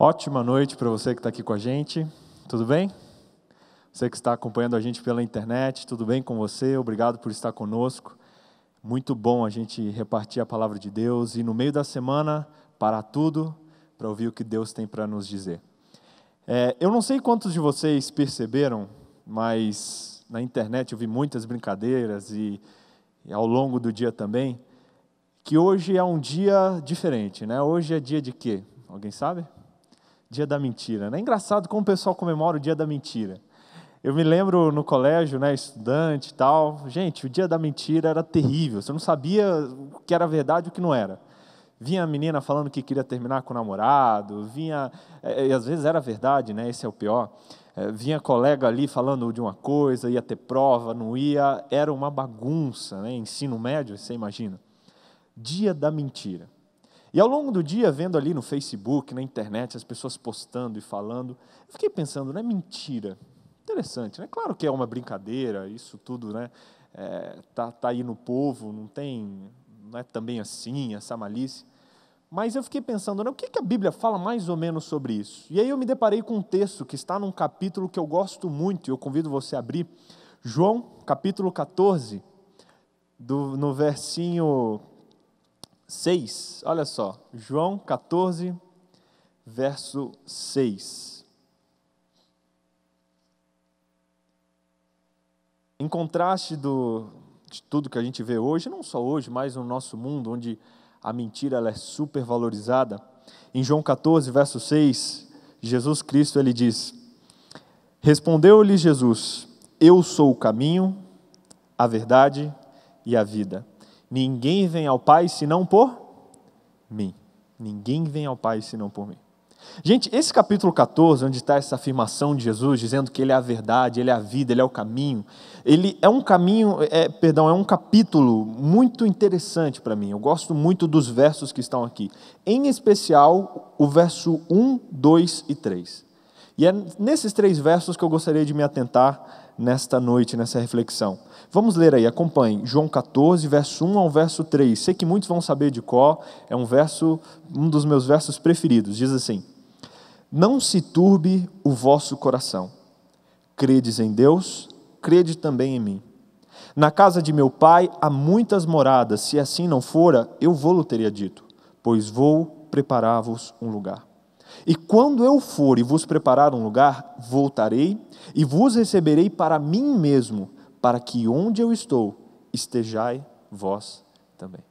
Ótima noite para você que está aqui com a gente, tudo bem? Você que está acompanhando a gente pela internet, tudo bem com você? Obrigado por estar conosco. Muito bom a gente repartir a palavra de Deus e no meio da semana parar tudo para ouvir o que Deus tem para nos dizer. É, eu não sei quantos de vocês perceberam, mas na internet eu vi muitas brincadeiras e, e ao longo do dia também, que hoje é um dia diferente, né? Hoje é dia de quê? Alguém sabe? Dia da mentira. Né? É engraçado como o pessoal comemora o dia da mentira. Eu me lembro no colégio, né, estudante e tal, gente, o dia da mentira era terrível. Você não sabia o que era verdade e o que não era. Vinha a menina falando que queria terminar com o namorado, vinha. É, é, e às vezes era verdade, né? Esse é o pior. É, vinha colega ali falando de uma coisa, ia ter prova, não ia. Era uma bagunça, né? Ensino médio, você imagina. Dia da mentira. E ao longo do dia, vendo ali no Facebook, na internet, as pessoas postando e falando, eu fiquei pensando, não é mentira? Interessante, né? Claro que é uma brincadeira, isso tudo, né? É, tá, tá aí no povo, não tem, não é também assim essa malícia. Mas eu fiquei pensando, né, o que, que a Bíblia fala mais ou menos sobre isso? E aí eu me deparei com um texto que está num capítulo que eu gosto muito, e eu convido você a abrir, João capítulo 14, do, no versinho 6, olha só, João 14, verso 6. Em contraste do, de tudo que a gente vê hoje, não só hoje, mas no nosso mundo, onde a mentira ela é supervalorizada, em João 14, verso 6, Jesus Cristo ele diz: Respondeu-lhe Jesus: Eu sou o caminho, a verdade e a vida. Ninguém vem ao Pai senão por mim. Ninguém vem ao Pai senão por mim. Gente, esse capítulo 14, onde está essa afirmação de Jesus dizendo que Ele é a verdade, Ele é a vida, Ele é o caminho, ele é um caminho, é, perdão, é um capítulo muito interessante para mim. Eu gosto muito dos versos que estão aqui, em especial o verso 1, 2 e 3. E é nesses três versos que eu gostaria de me atentar nesta noite, nessa reflexão. Vamos ler aí, acompanhe. João 14, verso 1 ao verso 3. Sei que muitos vão saber de qual, é um verso, um dos meus versos preferidos. Diz assim: Não se turbe o vosso coração. Credes em Deus, crede também em mim. Na casa de meu pai há muitas moradas, se assim não fora, eu vou-lo teria dito, pois vou preparar-vos um lugar. E quando eu for e vos preparar um lugar, voltarei e vos receberei para mim mesmo, para que onde eu estou estejai vós também.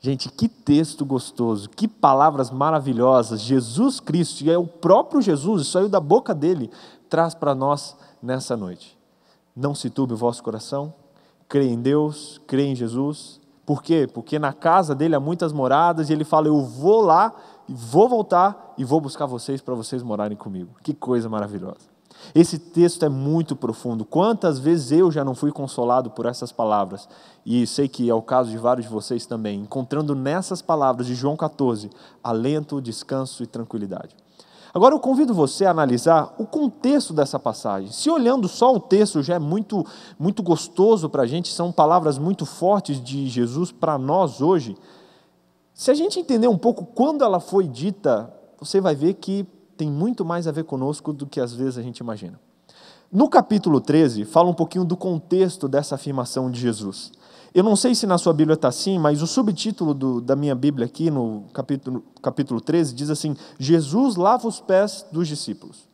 Gente, que texto gostoso, que palavras maravilhosas. Jesus Cristo, e é o próprio Jesus, isso saiu da boca dele, traz para nós nessa noite. Não se turbe o vosso coração, crê em Deus, crê em Jesus. Por quê? Porque na casa dele há muitas moradas e ele fala: Eu vou lá e vou voltar e vou buscar vocês para vocês morarem comigo. Que coisa maravilhosa. Esse texto é muito profundo. Quantas vezes eu já não fui consolado por essas palavras? E sei que é o caso de vários de vocês também, encontrando nessas palavras de João 14 alento, descanso e tranquilidade. Agora eu convido você a analisar o contexto dessa passagem. Se olhando só o texto já é muito, muito gostoso para a gente, são palavras muito fortes de Jesus para nós hoje. Se a gente entender um pouco quando ela foi dita, você vai ver que tem muito mais a ver conosco do que às vezes a gente imagina. No capítulo 13, fala um pouquinho do contexto dessa afirmação de Jesus. Eu não sei se na sua Bíblia está assim, mas o subtítulo do, da minha Bíblia aqui, no capítulo, capítulo 13, diz assim: Jesus lava os pés dos discípulos.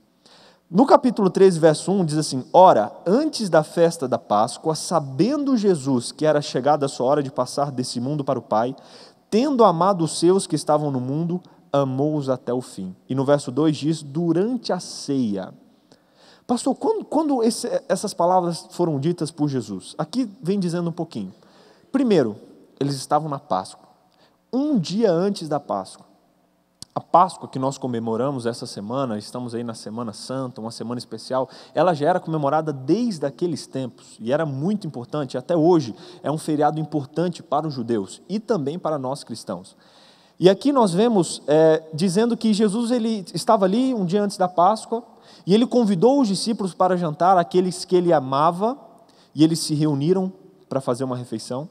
No capítulo 13, verso 1, diz assim: Ora, antes da festa da Páscoa, sabendo Jesus que era chegada a sua hora de passar desse mundo para o Pai, tendo amado os seus que estavam no mundo, amou-os até o fim. E no verso 2 diz: durante a ceia. Pastor, quando, quando esse, essas palavras foram ditas por Jesus? Aqui vem dizendo um pouquinho. Primeiro, eles estavam na Páscoa. Um dia antes da Páscoa, a Páscoa que nós comemoramos essa semana, estamos aí na Semana Santa, uma semana especial, ela já era comemorada desde aqueles tempos e era muito importante, até hoje é um feriado importante para os judeus e também para nós cristãos. E aqui nós vemos é, dizendo que Jesus ele estava ali um dia antes da Páscoa e ele convidou os discípulos para jantar, aqueles que ele amava, e eles se reuniram para fazer uma refeição.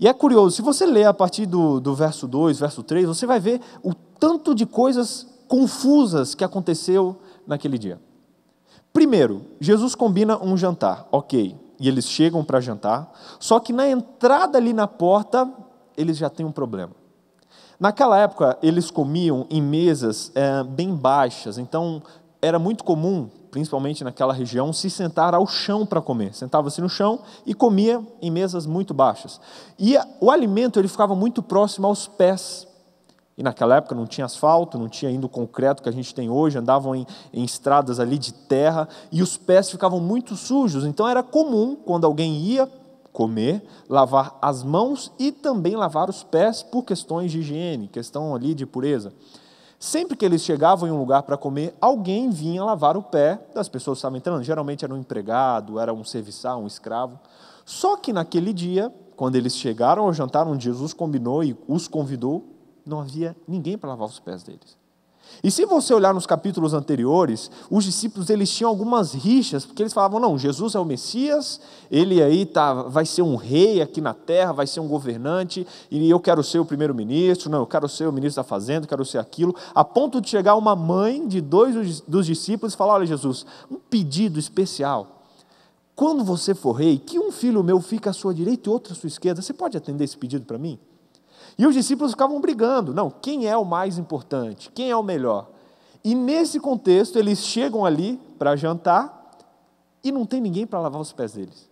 E é curioso, se você ler a partir do, do verso 2, verso 3, você vai ver o tanto de coisas confusas que aconteceu naquele dia. Primeiro, Jesus combina um jantar, ok, e eles chegam para jantar, só que na entrada ali na porta, eles já têm um problema. Naquela época, eles comiam em mesas é, bem baixas, então era muito comum principalmente naquela região, se sentar ao chão para comer. Sentava-se no chão e comia em mesas muito baixas. E o alimento ele ficava muito próximo aos pés. E naquela época não tinha asfalto, não tinha ainda o concreto que a gente tem hoje, andavam em, em estradas ali de terra e os pés ficavam muito sujos. Então era comum quando alguém ia comer, lavar as mãos e também lavar os pés por questões de higiene, questão ali de pureza. Sempre que eles chegavam em um lugar para comer, alguém vinha lavar o pé das pessoas que estavam entrando. Geralmente era um empregado, era um serviçal, um escravo. Só que naquele dia, quando eles chegaram ao jantar onde Jesus combinou e os convidou, não havia ninguém para lavar os pés deles. E se você olhar nos capítulos anteriores, os discípulos eles tinham algumas rixas, porque eles falavam: não, Jesus é o Messias, ele aí tá, vai ser um rei aqui na terra, vai ser um governante, e eu quero ser o primeiro-ministro, não, eu quero ser o ministro da Fazenda, eu quero ser aquilo, a ponto de chegar uma mãe de dois dos discípulos e falar: olha, Jesus, um pedido especial. Quando você for rei, que um filho meu fique à sua direita e outro à sua esquerda, você pode atender esse pedido para mim? E os discípulos ficavam brigando: não, quem é o mais importante? Quem é o melhor? E nesse contexto, eles chegam ali para jantar e não tem ninguém para lavar os pés deles.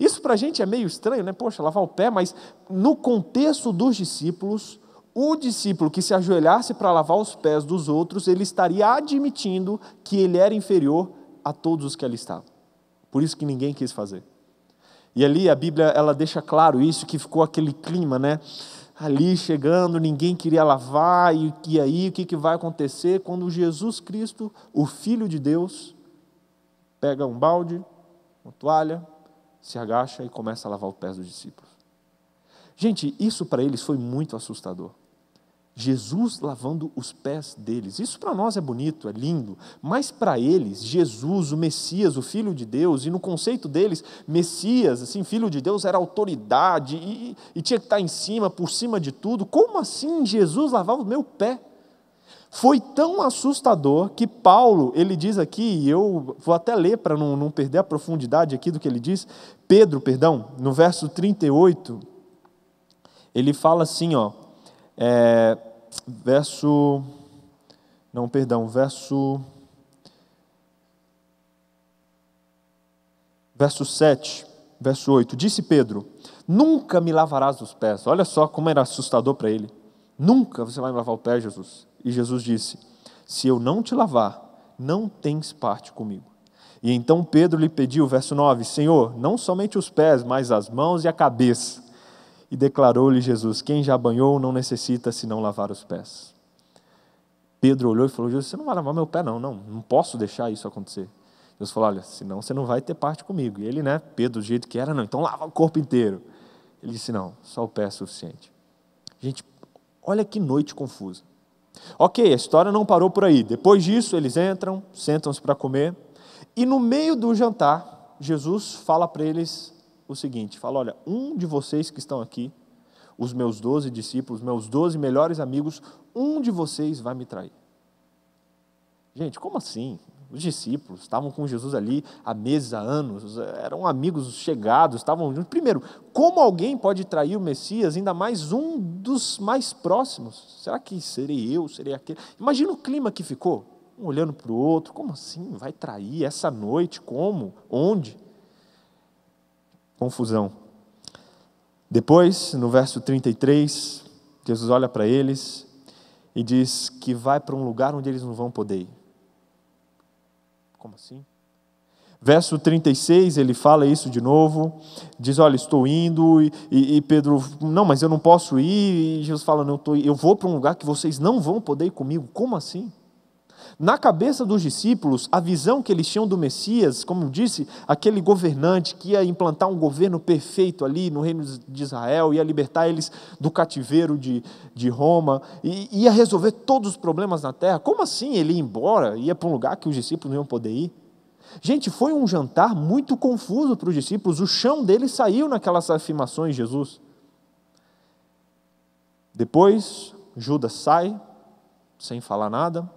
Isso para a gente é meio estranho, né? Poxa, lavar o pé, mas no contexto dos discípulos, o discípulo que se ajoelhasse para lavar os pés dos outros, ele estaria admitindo que ele era inferior a todos os que ali estavam. Por isso que ninguém quis fazer. E ali a Bíblia ela deixa claro isso que ficou aquele clima, né? ali chegando, ninguém queria lavar, e, e é aí o que, que vai acontecer quando Jesus Cristo, o Filho de Deus, pega um balde, uma toalha, se agacha e começa a lavar os pés dos discípulos. Gente, isso para eles foi muito assustador. Jesus lavando os pés deles. Isso para nós é bonito, é lindo, mas para eles, Jesus, o Messias, o Filho de Deus, e no conceito deles, Messias, assim, Filho de Deus era autoridade e, e tinha que estar tá em cima, por cima de tudo. Como assim Jesus lavava o meu pé? Foi tão assustador que Paulo, ele diz aqui, e eu vou até ler para não, não perder a profundidade aqui do que ele diz, Pedro, perdão, no verso 38, ele fala assim, ó, é, verso. Não, perdão, verso. Verso 7, verso 8. Disse Pedro: Nunca me lavarás os pés. Olha só como era assustador para ele. Nunca você vai me lavar o pé, Jesus. E Jesus disse: Se eu não te lavar, não tens parte comigo. E então Pedro lhe pediu, verso 9: Senhor, não somente os pés, mas as mãos e a cabeça e declarou-lhe Jesus: Quem já banhou não necessita senão lavar os pés. Pedro olhou e falou: Jesus, você não vai lavar meu pé, não, não, não posso deixar isso acontecer. Jesus falou: Olha, senão você não vai ter parte comigo. E ele, né, Pedro, do jeito que era, não, então lava o corpo inteiro. Ele disse: Não, só o pé é suficiente. Gente, olha que noite confusa. Ok, a história não parou por aí. Depois disso, eles entram, sentam-se para comer. E no meio do jantar, Jesus fala para eles o seguinte: fala, olha, um de vocês que estão aqui, os meus doze discípulos, meus doze melhores amigos, um de vocês vai me trair. Gente, como assim? Os discípulos estavam com Jesus ali há meses, há anos, eram amigos chegados, estavam juntos. Primeiro, como alguém pode trair o Messias, ainda mais um dos mais próximos? Será que serei eu, serei aquele? Imagina o clima que ficou, um olhando para o outro, como assim? Vai trair essa noite? Como? Onde? confusão. Depois, no verso 33, Jesus olha para eles e diz que vai para um lugar onde eles não vão poder ir. Como assim? Verso 36, ele fala isso de novo, diz: Olha, estou indo, e, e, Pedro, não, mas eu não posso ir. E Jesus fala: Não, eu, tô, eu vou para um lugar que vocês não vão poder ir comigo. Como assim? Na cabeça dos discípulos, a visão que eles tinham do Messias, como disse, aquele governante que ia implantar um governo perfeito ali no reino de Israel, ia libertar eles do cativeiro de, de Roma, e ia resolver todos os problemas na terra. Como assim ele ia embora, ia para um lugar que os discípulos não iam poder ir? Gente, foi um jantar muito confuso para os discípulos, o chão deles saiu naquelas afirmações de Jesus. Depois, Judas sai, sem falar nada,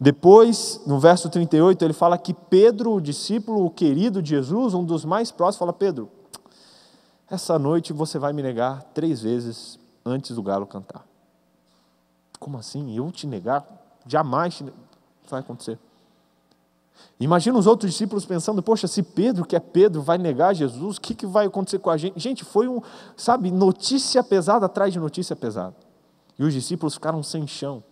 depois, no verso 38, ele fala que Pedro, o discípulo o querido de Jesus, um dos mais próximos, fala: Pedro, essa noite você vai me negar três vezes antes do galo cantar. Como assim? Eu te negar? Jamais te... vai acontecer. Imagina os outros discípulos pensando: poxa, se Pedro, que é Pedro, vai negar Jesus, o que, que vai acontecer com a gente? Gente, foi um, sabe, notícia pesada atrás de notícia pesada. E os discípulos ficaram sem chão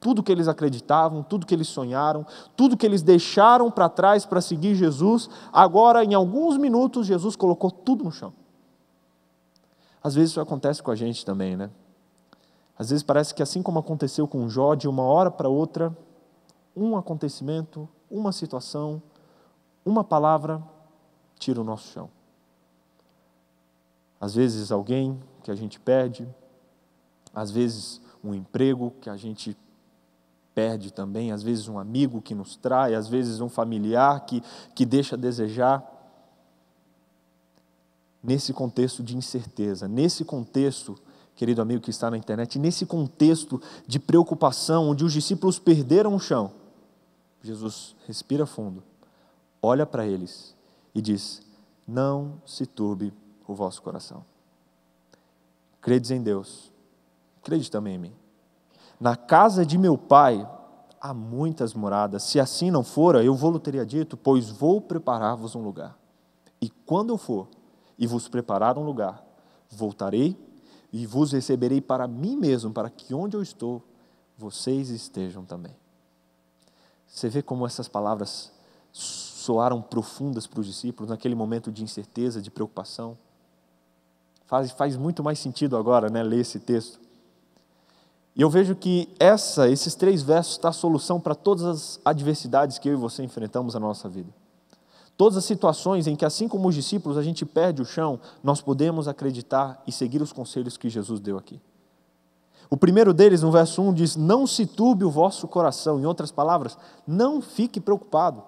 tudo que eles acreditavam, tudo que eles sonharam, tudo que eles deixaram para trás para seguir Jesus, agora em alguns minutos Jesus colocou tudo no chão. Às vezes isso acontece com a gente também, né? Às vezes parece que assim como aconteceu com Jó, de uma hora para outra, um acontecimento, uma situação, uma palavra tira o nosso chão. Às vezes alguém que a gente perde, às vezes um emprego que a gente perde também, às vezes um amigo que nos trai, às vezes um familiar que, que deixa a desejar. Nesse contexto de incerteza, nesse contexto, querido amigo que está na internet, nesse contexto de preocupação, onde os discípulos perderam o chão, Jesus respira fundo, olha para eles e diz: Não se turbe o vosso coração. Credes em Deus, crede também em mim. Na casa de meu pai há muitas moradas. Se assim não fora, eu vou-lhe teria dito, pois vou preparar-vos um lugar. E quando eu for e vos preparar um lugar, voltarei e vos receberei para mim mesmo, para que onde eu estou, vocês estejam também. Você vê como essas palavras soaram profundas para os discípulos naquele momento de incerteza, de preocupação. Faz, faz muito mais sentido agora né, ler esse texto. E eu vejo que essa, esses três versos está a solução para todas as adversidades que eu e você enfrentamos na nossa vida. Todas as situações em que, assim como os discípulos, a gente perde o chão, nós podemos acreditar e seguir os conselhos que Jesus deu aqui. O primeiro deles, no verso 1, diz: Não se turbe o vosso coração. Em outras palavras, não fique preocupado.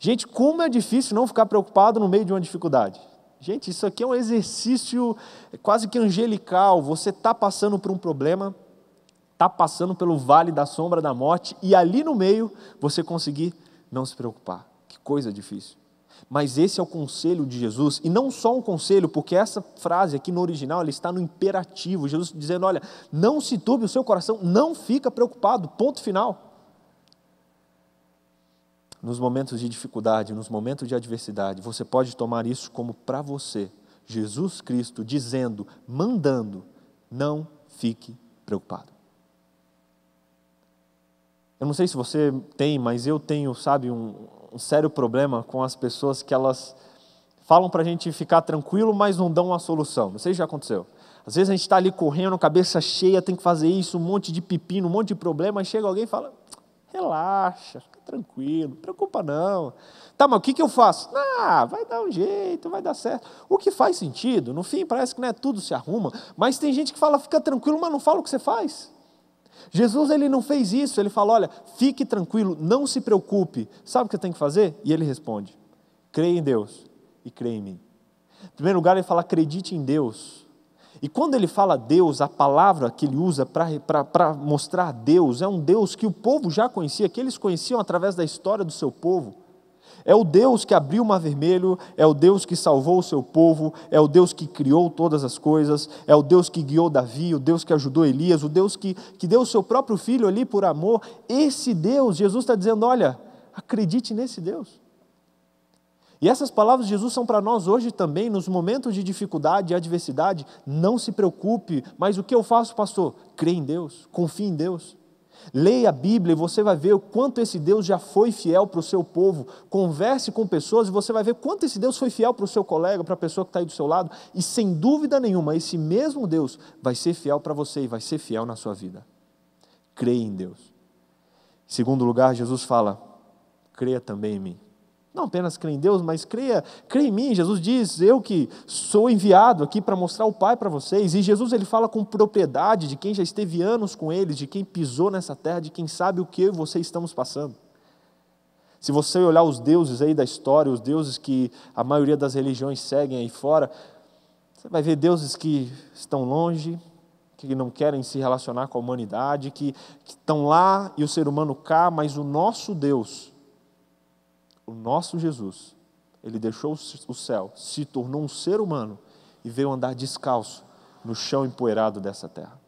Gente, como é difícil não ficar preocupado no meio de uma dificuldade. Gente, isso aqui é um exercício quase que angelical. Você está passando por um problema, está passando pelo vale da sombra da morte e ali no meio você conseguir não se preocupar. Que coisa difícil. Mas esse é o conselho de Jesus, e não só um conselho, porque essa frase aqui no original ela está no imperativo, Jesus dizendo: olha, não se turbe o seu coração, não fica preocupado, ponto final. Nos momentos de dificuldade, nos momentos de adversidade, você pode tomar isso como para você, Jesus Cristo dizendo, mandando, não fique preocupado. Eu não sei se você tem, mas eu tenho, sabe, um, um sério problema com as pessoas que elas falam para a gente ficar tranquilo, mas não dão uma solução. Não sei se já aconteceu. Às vezes a gente está ali correndo, cabeça cheia, tem que fazer isso, um monte de pepino, um monte de problema, e chega alguém e fala: relaxa, fica tranquilo, não preocupa não. Tá, mas o que, que eu faço? Ah, vai dar um jeito, vai dar certo. O que faz sentido, no fim parece que não é tudo se arruma, mas tem gente que fala: fica tranquilo, mas não fala o que você faz. Jesus ele não fez isso, ele fala: olha, fique tranquilo, não se preocupe, sabe o que eu tem que fazer? E ele responde: creia em Deus e creia em mim. Em primeiro lugar, ele fala: acredite em Deus. E quando ele fala Deus, a palavra que ele usa para mostrar Deus é um Deus que o povo já conhecia, que eles conheciam através da história do seu povo. É o Deus que abriu o mar vermelho, é o Deus que salvou o seu povo, é o Deus que criou todas as coisas, é o Deus que guiou Davi, o Deus que ajudou Elias, o Deus que, que deu o seu próprio filho ali por amor. Esse Deus, Jesus está dizendo: olha, acredite nesse Deus. E essas palavras de Jesus são para nós hoje também, nos momentos de dificuldade e adversidade. Não se preocupe, mas o que eu faço, pastor? Crê em Deus, confie em Deus. Leia a Bíblia e você vai ver o quanto esse Deus já foi fiel para o seu povo. Converse com pessoas e você vai ver quanto esse Deus foi fiel para o seu colega, para a pessoa que está aí do seu lado. E sem dúvida nenhuma, esse mesmo Deus vai ser fiel para você e vai ser fiel na sua vida. Creia em Deus. Em segundo lugar, Jesus fala: creia também em mim. Não apenas crê em Deus, mas creia, creia em mim. Jesus diz: Eu que sou enviado aqui para mostrar o Pai para vocês. E Jesus ele fala com propriedade de quem já esteve anos com eles, de quem pisou nessa terra, de quem sabe o que eu e você estamos passando. Se você olhar os deuses aí da história, os deuses que a maioria das religiões seguem aí fora, você vai ver deuses que estão longe, que não querem se relacionar com a humanidade, que, que estão lá e o ser humano cá, mas o nosso Deus o nosso Jesus, ele deixou o céu, se tornou um ser humano e veio andar descalço no chão empoeirado dessa terra.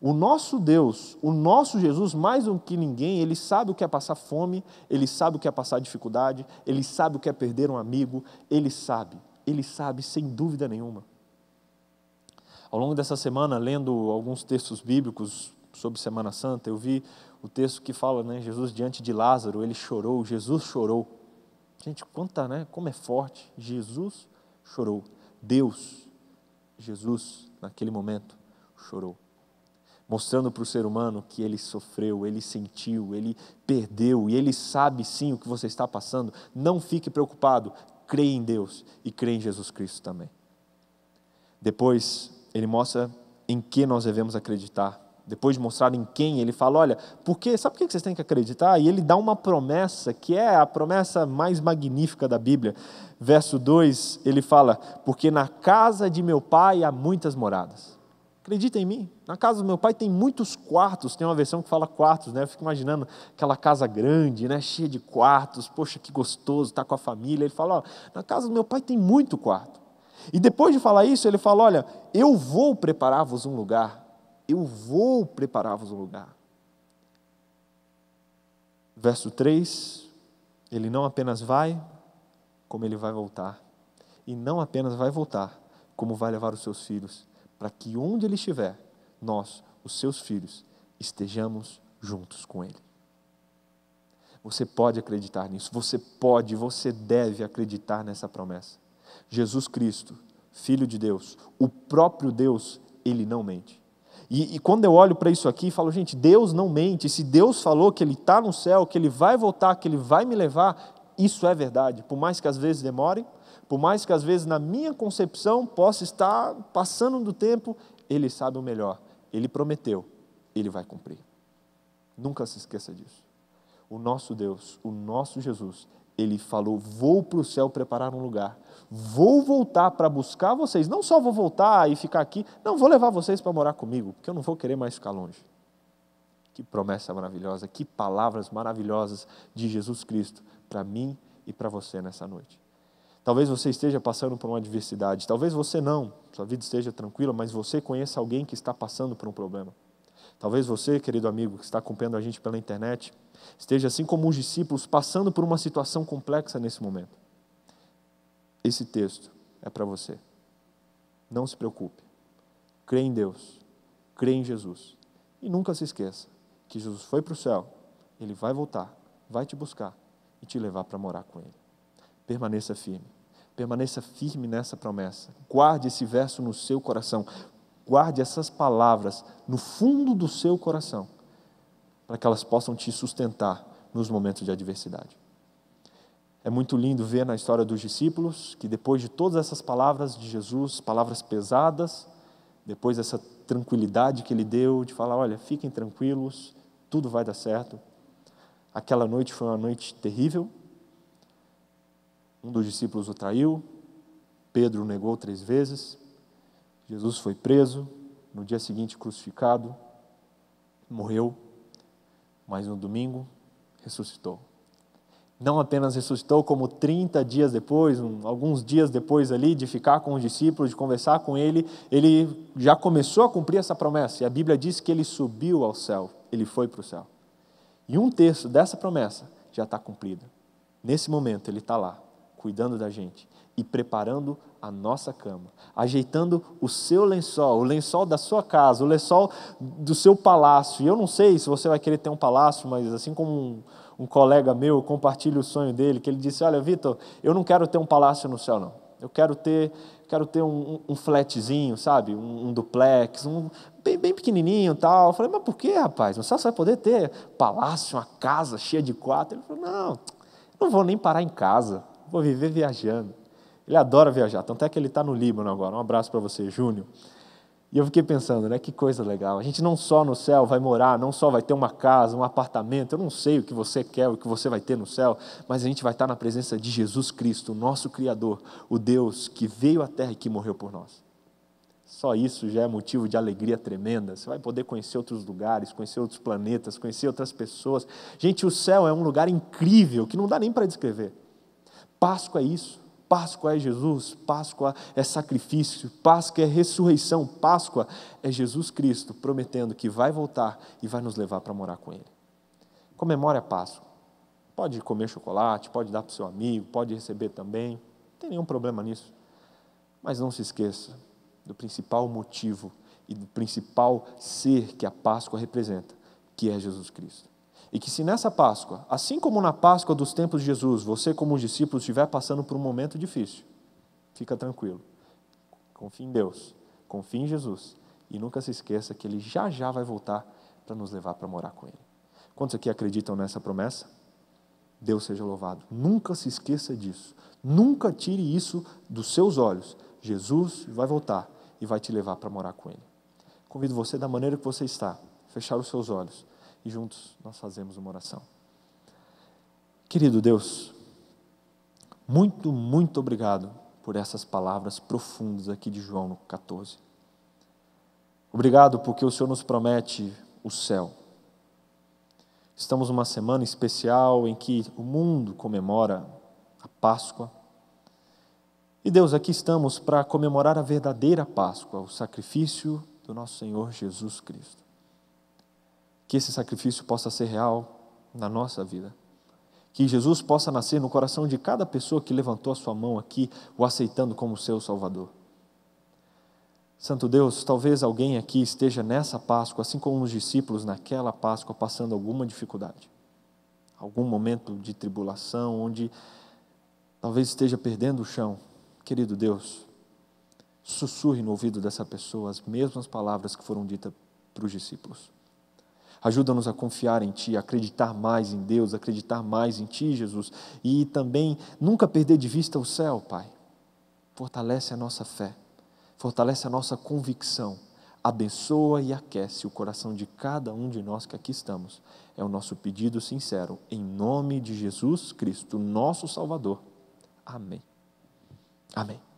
O nosso Deus, o nosso Jesus, mais do que ninguém, ele sabe o que é passar fome, ele sabe o que é passar dificuldade, ele sabe o que é perder um amigo, ele sabe, ele sabe sem dúvida nenhuma. Ao longo dessa semana, lendo alguns textos bíblicos sobre Semana Santa, eu vi o texto que fala, né, Jesus diante de Lázaro, ele chorou, Jesus chorou. Gente, quanta, né? Como é forte. Jesus chorou. Deus, Jesus, naquele momento, chorou. Mostrando para o ser humano que ele sofreu, ele sentiu, ele perdeu e ele sabe sim o que você está passando. Não fique preocupado, crê em Deus e crê em Jesus Cristo também. Depois, ele mostra em que nós devemos acreditar depois de mostrar em quem, ele fala: Olha, porque, sabe por que vocês têm que acreditar? E ele dá uma promessa que é a promessa mais magnífica da Bíblia. Verso 2, ele fala: Porque na casa de meu pai há muitas moradas. Acredita em mim, na casa do meu pai tem muitos quartos, tem uma versão que fala quartos, né? Eu fico imaginando aquela casa grande, né? Cheia de quartos, poxa, que gostoso, tá com a família. Ele fala: Ó, na casa do meu pai tem muito quarto. E depois de falar isso, ele fala: Olha, eu vou preparar-vos um lugar eu vou preparar-vos um lugar. Verso 3: Ele não apenas vai, como ele vai voltar. E não apenas vai voltar, como vai levar os seus filhos, para que onde ele estiver, nós, os seus filhos, estejamos juntos com ele. Você pode acreditar nisso, você pode, você deve acreditar nessa promessa. Jesus Cristo, Filho de Deus, o próprio Deus, ele não mente. E, e quando eu olho para isso aqui, falo, gente, Deus não mente. Se Deus falou que Ele está no céu, que Ele vai voltar, que Ele vai me levar, isso é verdade. Por mais que às vezes demore, por mais que às vezes na minha concepção possa estar passando do tempo, Ele sabe o melhor. Ele prometeu, Ele vai cumprir. Nunca se esqueça disso. O nosso Deus, o nosso Jesus, ele falou: Vou para o céu preparar um lugar. Vou voltar para buscar vocês. Não só vou voltar e ficar aqui, não, vou levar vocês para morar comigo, porque eu não vou querer mais ficar longe. Que promessa maravilhosa, que palavras maravilhosas de Jesus Cristo para mim e para você nessa noite. Talvez você esteja passando por uma adversidade, talvez você não, sua vida esteja tranquila, mas você conheça alguém que está passando por um problema. Talvez você, querido amigo, que está acompanhando a gente pela internet, esteja assim como os discípulos, passando por uma situação complexa nesse momento. Esse texto é para você. Não se preocupe. Crê em Deus. Crê em Jesus. E nunca se esqueça que Jesus foi para o céu, ele vai voltar, vai te buscar e te levar para morar com ele. Permaneça firme. Permaneça firme nessa promessa. Guarde esse verso no seu coração guarde essas palavras no fundo do seu coração, para que elas possam te sustentar nos momentos de adversidade. É muito lindo ver na história dos discípulos que depois de todas essas palavras de Jesus, palavras pesadas, depois dessa tranquilidade que ele deu de falar, olha, fiquem tranquilos, tudo vai dar certo. Aquela noite foi uma noite terrível. Um dos discípulos o traiu, Pedro negou três vezes. Jesus foi preso, no dia seguinte crucificado, morreu, mas no domingo ressuscitou. Não apenas ressuscitou, como 30 dias depois, um, alguns dias depois ali, de ficar com os discípulos, de conversar com ele, ele já começou a cumprir essa promessa. E a Bíblia diz que ele subiu ao céu, ele foi para o céu. E um terço dessa promessa já está cumprida. Nesse momento, ele está lá, cuidando da gente e preparando a nossa cama, ajeitando o seu lençol, o lençol da sua casa, o lençol do seu palácio. E eu não sei se você vai querer ter um palácio, mas assim como um, um colega meu compartilha o sonho dele, que ele disse: Olha, Vitor, eu não quero ter um palácio no céu, não. Eu quero ter, quero ter um, um flatzinho, sabe? Um, um duplex, um bem, bem pequenininho tal. Eu falei, mas por que, rapaz? Não só vai poder ter palácio, uma casa cheia de quarto. Ele falou, não, não vou nem parar em casa, vou viver viajando. Ele adora viajar, tanto é que ele está no Líbano agora. Um abraço para você, Júnior. E eu fiquei pensando, né? Que coisa legal. A gente não só no céu vai morar, não só vai ter uma casa, um apartamento. Eu não sei o que você quer, o que você vai ter no céu, mas a gente vai estar na presença de Jesus Cristo, o nosso Criador, o Deus que veio à terra e que morreu por nós. Só isso já é motivo de alegria tremenda. Você vai poder conhecer outros lugares, conhecer outros planetas, conhecer outras pessoas. Gente, o céu é um lugar incrível que não dá nem para descrever. Páscoa é isso. Páscoa é Jesus, Páscoa é sacrifício, Páscoa é ressurreição, Páscoa é Jesus Cristo prometendo que vai voltar e vai nos levar para morar com Ele. Comemore a Páscoa. Pode comer chocolate, pode dar para o seu amigo, pode receber também, não tem nenhum problema nisso. Mas não se esqueça do principal motivo e do principal ser que a Páscoa representa, que é Jesus Cristo. E que se nessa Páscoa, assim como na Páscoa dos tempos de Jesus, você como discípulo estiver passando por um momento difícil, fica tranquilo. Confie em Deus, confie em Jesus e nunca se esqueça que ele já já vai voltar para nos levar para morar com ele. Quantos aqui acreditam nessa promessa? Deus seja louvado. Nunca se esqueça disso. Nunca tire isso dos seus olhos. Jesus vai voltar e vai te levar para morar com ele. Convido você da maneira que você está, fechar os seus olhos e juntos nós fazemos uma oração. Querido Deus, muito, muito obrigado por essas palavras profundas aqui de João 14. Obrigado porque o Senhor nos promete o céu. Estamos numa semana especial em que o mundo comemora a Páscoa. E Deus, aqui estamos para comemorar a verdadeira Páscoa, o sacrifício do nosso Senhor Jesus Cristo que esse sacrifício possa ser real na nossa vida. Que Jesus possa nascer no coração de cada pessoa que levantou a sua mão aqui, o aceitando como seu Salvador. Santo Deus, talvez alguém aqui esteja nessa Páscoa, assim como os discípulos naquela Páscoa, passando alguma dificuldade, algum momento de tribulação, onde talvez esteja perdendo o chão. Querido Deus, sussurre no ouvido dessa pessoa as mesmas palavras que foram ditas para os discípulos. Ajuda-nos a confiar em Ti, a acreditar mais em Deus, acreditar mais em Ti, Jesus, e também nunca perder de vista o céu, Pai. Fortalece a nossa fé, fortalece a nossa convicção, abençoa e aquece o coração de cada um de nós que aqui estamos. É o nosso pedido sincero, em nome de Jesus Cristo, nosso Salvador. Amém. Amém.